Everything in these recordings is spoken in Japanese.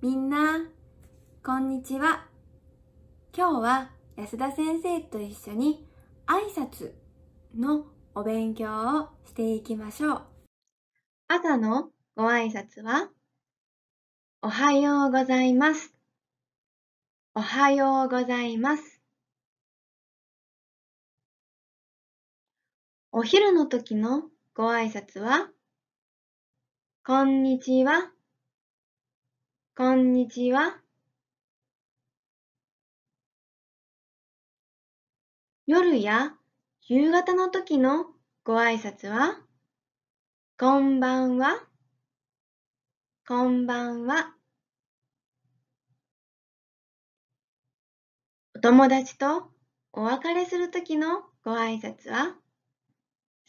みんな、こんにちは。今日は安田先生と一緒に挨拶のお勉強をしていきましょう。朝のご挨拶は、おはようございます。おはようございます。お昼の時のご挨拶は、こんにちは。こんにちは。夜や夕方の時のご挨拶は、こんばんは。こんばんは。お友達とお別れする時のご挨拶は、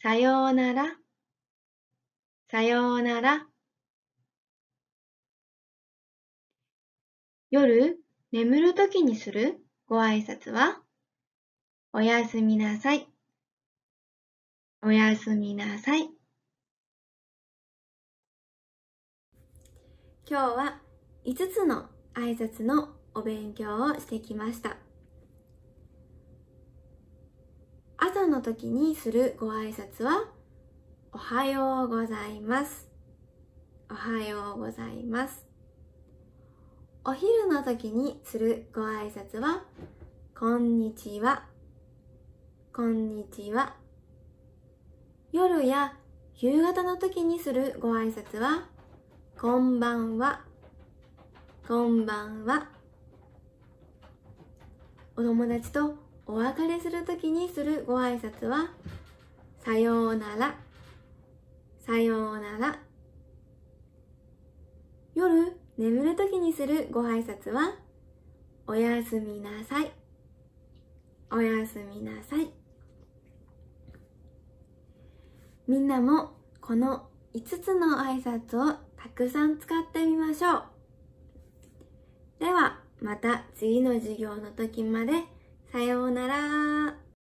さようなら。さようなら。夜、眠るときにするご挨拶は、おやすみなさい。おやすみなさい。今日は5つの挨拶のお勉強をしてきました。朝の時にするご挨拶は、おはようございます。おはようございます。お昼の時にするご挨拶は、こんにちは、こんにちは。夜や夕方の時にするご挨拶は、こんばんは、こんばんは。お友達とお別れする時にするご挨拶は、さようなら、さようなら。夜眠る時にするご挨拶は、おやすみなさい。おやすみなさい。みんなもこの5つの挨拶をたくさん使ってみましょう。では、また次の授業の時まで、さようなら。